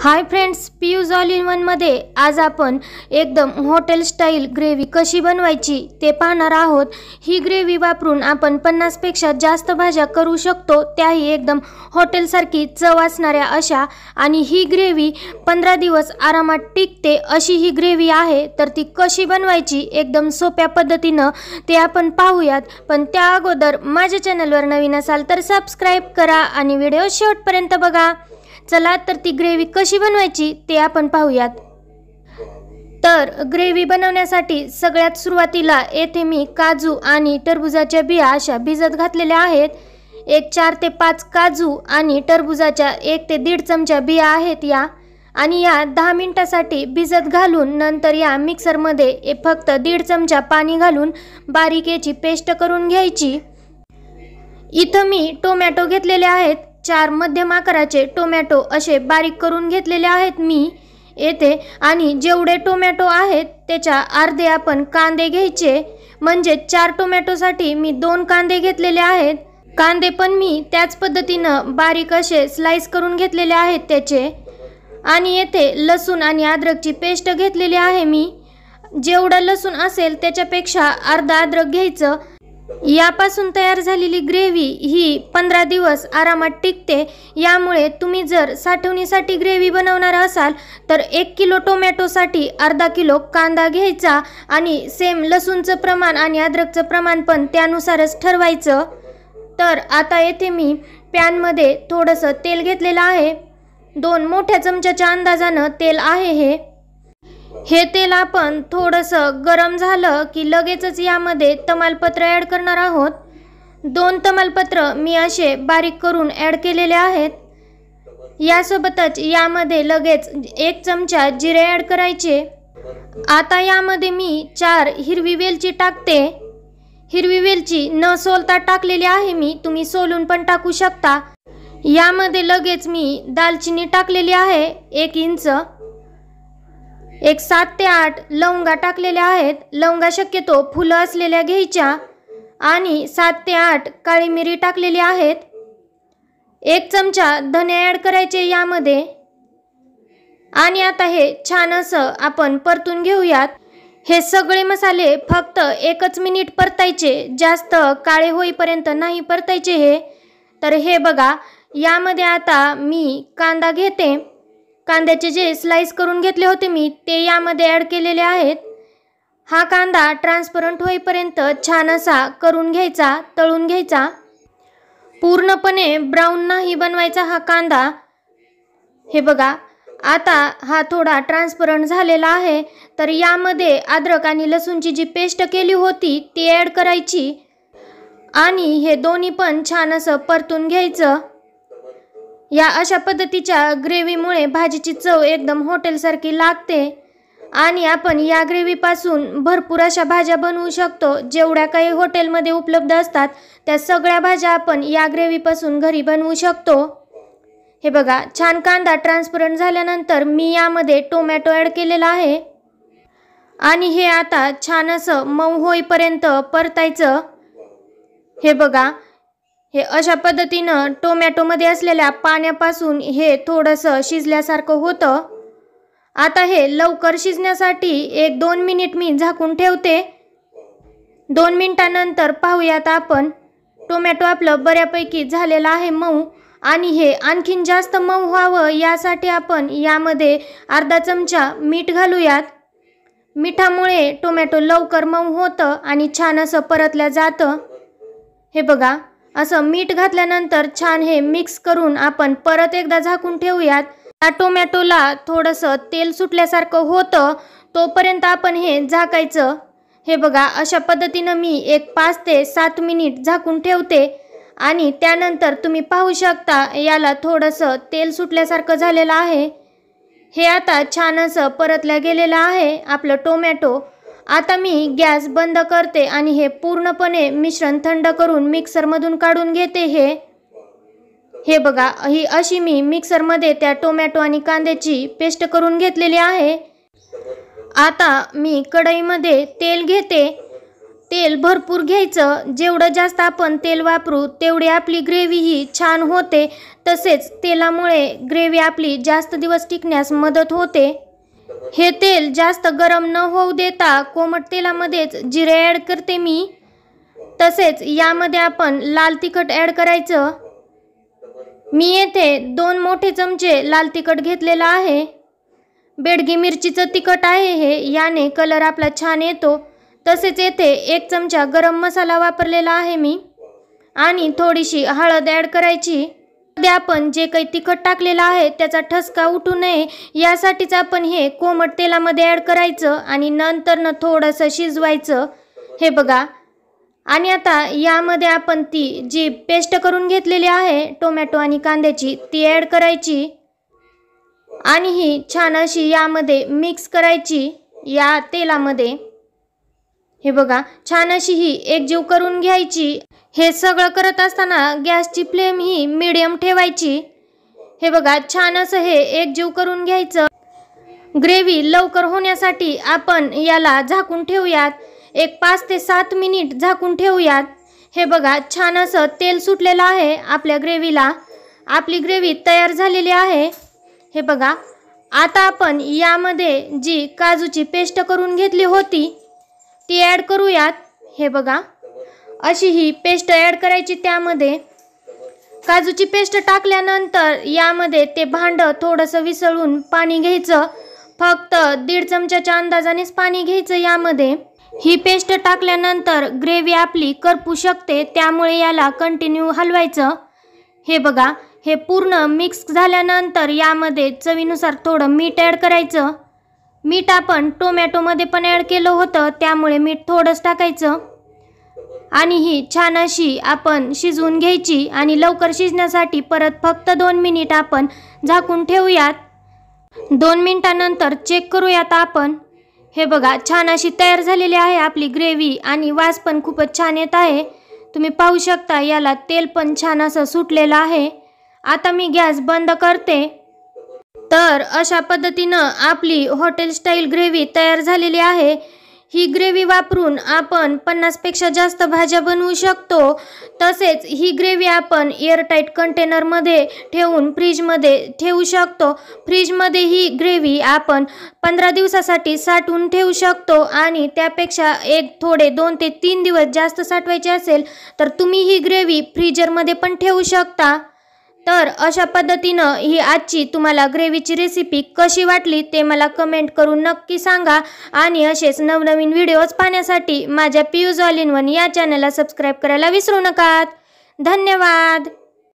high friends Piyush all in वनमध्ये आज आपण एकदम हॉटेल स्टाईल ग्रेव्ही कशी बनवायची ते पाहणार आहोत ही ग्रेव्ही वापरून आपण पन्नासपेक्षा जास्त भाज्या करू शकतो त्याही एकदम हॉटेलसारखी चव असणाऱ्या अशा आणि ही ग्रेव्ही पंधरा दिवस आरामात टिकते अशी ही ग्रेव्ही आहे तर ती कशी बनवायची एकदम सोप्या पद्धतीनं ते आपण पाहूयात पण त्या अगोदर माझ्या चॅनलवर नवीन असाल तर सबस्क्राईब करा आणि व्हिडिओ शेवटपर्यंत बघा चला तर ती ग्रेव्ही कशी बनवायची ते आपण पाहूयात तर ग्रेव्ही बनवण्यासाठी सगळ्यात सुरुवातीला येथे मी काजू आणि टरबुजाच्या बिया अशा भिजत घातलेल्या आहेत एक चार ते पाच काजू आणि टरबुजाच्या एक ते दीड चमच्या बिया आहेत या आणि या दहा मिनटासाठी भिजत घालून नंतर या मिक्सरमध्ये फक्त दीड चमचा पाणी घालून बारीक याची पेस्ट करून घ्यायची इथं मी टोमॅटो घेतलेले आहेत चार मध्यम आकाराचे टोमॅटो असे बारीक करून घेतलेले आहेत मी येथे आणि जेवढे टोमॅटो आहेत त्याच्या अर्धे आपण कांदे घ्यायचे म्हणजे चार टोमॅटोसाठी मी दोन कांदे घेतलेले आहेत कांदे पण मी त्याच पद्धतीनं बारीक असे स्लाइस करून घेतलेले आहेत त्याचे आणि येथे लसूण आणि अद्रकची पेस्ट घेतलेली आहे मी जेवढं लसूण असेल त्याच्यापेक्षा अर्धा अद्रक घ्यायचं यापासून तयार झालेली ग्रेव्ही ही पंधरा दिवस आरामात टिकते यामुळे तुम्ही जर साठवणीसाठी ग्रेव्ही बनवणार असाल तर एक किलो टोमॅटोसाठी अर्धा किलो कांदा घ्यायचा आणि सेम लसूणचं प्रमाण आणि अद्रकचं प्रमाण पण त्यानुसारच ठरवायचं तर आता येथे मी पॅनमध्ये थोडंसं तेल घेतलेलं आहे दोन मोठ्या चमच्याच्या अंदाजानं तेल आहे हे हे तेल आपण थोडंसं गरम झालं की लगेचच यामध्ये तमालपत्र ॲड करणार आहोत दोन तमालपत्र मी असे बारीक करून ॲड केलेले आहेत यासोबतच यामध्ये लगेच एक चमचा जिरे ॲड करायचे आता यामध्ये मी चार हिरवी वेलची टाकते हिरवी वेलची न सोलता टाकलेली आहे मी तुम्ही सोलून पण टाकू शकता यामध्ये लगेच मी दालचिनी टाकलेली आहे एक इंच एक सात ते आठ लवंगा टाकलेल्या आहेत लवंगा शक्यतो फुलं असलेल्या घ्यायच्या आणि सात ते आठ काळी मिरी टाकलेली आहेत एक चमचा धने ॲड करायचे यामध्ये आणि आता हे छान असं आपण परतून घेऊयात हे सगळे मसाले फक्त एकच मिनिट परतायचे जास्त काळे होईपर्यंत नाही परतायचे हे तर हे बघा यामध्ये आता मी कांदा घेते कांद्याचे जे स्लाईस करून घेतले होते मी ते यामध्ये ॲड केलेले आहेत हा कांदा ट्रान्सपरंट होईपर्यंत छान असा करून घ्यायचा तळून घ्यायचा पूर्णपणे ब्राऊन नाही बनवायचा हा कांदा हे बघा आता हा थोडा ट्रान्सपरंट झालेला आहे तर यामध्ये अद्रक आणि लसूणची जी पेस्ट केली होती ती ॲड करायची आणि हे दोन्ही पण छान असं परतून घ्यायचं या अशा पद्धतीच्या ग्रेव्हीमुळे भाजीची चव एकदम हॉटेलसारखी लागते आणि आपण या ग्रेव्हीपासून भरपूर अशा भाज्या बनवू शकतो जेवढ्या काही हॉटेलमध्ये उपलब्ध असतात त्या सगळ्या भाज्या आपण या ग्रेव्हीपासून घरी बनवू शकतो हे बघा छान कांदा ट्रान्सपरंट झाल्यानंतर मी यामध्ये टोमॅटो ॲड केलेला आहे आणि हे आता छान असं मऊ होईपर्यंत परतायचं हे बघा हे अशा पद्धतीनं टोमॅटोमध्ये असलेल्या पाण्यापासून हे थोडंसं शिजल्यासारखं होतं आता हे लवकर शिजण्यासाठी एक दोन मिनिट मी झाकून ठेवते दोन मिनिटानंतर पाहूयात आपण टोमॅटो आपलं बऱ्यापैकी झालेलं आहे मऊ आणि हे आणखीन जास्त मऊ व्हावं यासाठी आपण यामध्ये अर्धा चमचा मीठ घालूयात मिठामुळे टोमॅटो लवकर मऊ होतं आणि छान असं परतलं जातं हे बघा असं मीठ घातल्यानंतर छान हे मिक्स करून आपण परत एकदा झाकून ठेवूयात त्या टोमॅटोला थोडंसं तेल सुटल्यासारखं होतं तोपर्यंत आपण हे झाकायचं हे बघा अशा पद्धतीनं मी एक पाच ते सात मिनिट झाकून ठेवते आणि त्यानंतर तुम्ही पाहू शकता याला थोडंसं तेल सुटल्यासारखं झालेलं आहे हे आता छान असं परतल्या गेलेलं आहे आपलं टोमॅटो आता मी गॅस बंद करते आणि हे पूर्णपणे मिश्रण थंड करून मिक्सरमधून काढून घेते हे हे बघा ही अशी मी मिक्सरमध्ये त्या टोमॅटो आणि कांद्याची पेस्ट करून घेतलेली आहे आता मी कढईमध्ये तेल घेते तेल भरपूर घ्यायचं जेवढं जास्त आपण तेल वापरू तेवढी आपली ग्रेव्ही ही छान होते तसेच तेलामुळे ग्रेव्ही आपली जास्त दिवस टिकण्यास मदत होते हे तेल जास्त गरम न होऊ देता कोमट तेलामध्येच जिरे ॲड करते मी तसेच यामध्ये आपण लाल तिखट ॲड करायचं मी येथे दोन मोठे चमचे लाल तिखट घेतलेलं आहे बेडगी मिरचीचं तिखट आहे हे याने कलर आपला छान येतो तसेच येथे एक चमचा गरम मसाला वापरलेला आहे मी आणि थोडीशी हळद ॲड करायची मध्ये आपण जे काही तिखट टाकलेलं आहे त्याचा ठसका उठू नये यासाठीच आपण हे कोमट तेलामध्ये ॲड करायचं आणि न थोडंसं शिजवायचं हे बघा आणि आता यामध्ये आपण ती जी पेस्ट करून घेतलेली आहे टोमॅटो आणि कांद्याची ती ॲड करायची आणि ही छान अशी यामध्ये मिक्स करायची या तेलामध्ये हे बघा छान अशी ही एकजीव करून घ्यायची हे सगळं करत असताना गॅसची फ्लेम ही मिडियम ठेवायची हे बघा छान असं हे एक जीव करून घ्यायचं ग्रेव्ही लवकर होण्यासाठी आपण याला झाकून ठेवूयात एक पाच ते सात मिनिट झाकून ठेवूयात हे बघा छान असं तेल सुटलेलं आहे आपल्या ग्रेव्हीला आपली ग्रेव्ही तयार झालेली आहे हे बघा आता आपण यामध्ये जी काजूची पेस्ट करून घेतली होती ती ॲड करूयात हे बघा अशी ही पेस्ट ॲड करायची त्यामध्ये काजूची पेस्ट टाकल्यानंतर यामध्ये ते भांडं थोडंसं विसळून पाणी घ्यायचं फक्त दीड चमच्याच्या अंदाजानेच पाणी घ्यायचं यामध्ये ही पेस्ट टाकल्यानंतर ग्रेव्ही आपली करपू शकते त्यामुळे याला कंटिन्यू हलवायचं हे बघा हे पूर्ण मिक्स झाल्यानंतर यामध्ये चवीनुसार थोडं मीठ ॲड करायचं मीठ आपण टोमॅटोमध्ये पण ॲड केलं होतं त्यामुळे मीठ थोडंच टाकायचं आणि ही छान अशी आपण शिजवून घ्यायची आणि लवकर शिजण्यासाठी परत फक्त दोन मिनिट आपण झाकून ठेवूयात दोन मिनिटानंतर चेक करूयात आपण हे बघा छान अशी तयार झालेली आहे आपली ग्रेव्ही आणि वास पण खूपच छान येत आहे तुम्ही पाहू शकता याला तेल पण छान असं सुटलेलं आहे आता मी गॅस बंद करते तर अशा पद्धतीनं आपली हॉटेल स्टाईल ग्रेव्ही तयार झालेली आहे ही ग्रेव्ही वापरून आपण पन्नासपेक्षा जास्त भाज्या बनवू शकतो तसेच ही ग्रेव्ही आपण एअरटाईट कंटेनरमध्ये ठेवून फ्रीजमध्ये ठेवू शकतो फ्रीजमध्ये ही ग्रेव्ही आपण पंधरा दिवसासाठी साठवून ठेवू शकतो आणि त्यापेक्षा एक थोडे दोन ते तीन दिवस जास्त साठवायचे असेल तर तुम्ही ही ग्रेव्ही फ्रीजरमध्ये पण ठेवू शकता तर अशा पद्धतीनं ही आजची तुम्हाला ग्रेव्हीची रेसिपी कशी वाटली ते मला कमेंट करून नक्की सांगा आणि असेच नवनवीन व्हिडिओज पाहण्यासाठी माझ्या पियूज ऑल इन वन या चॅनलला सबस्क्राईब करायला विसरू नका धन्यवाद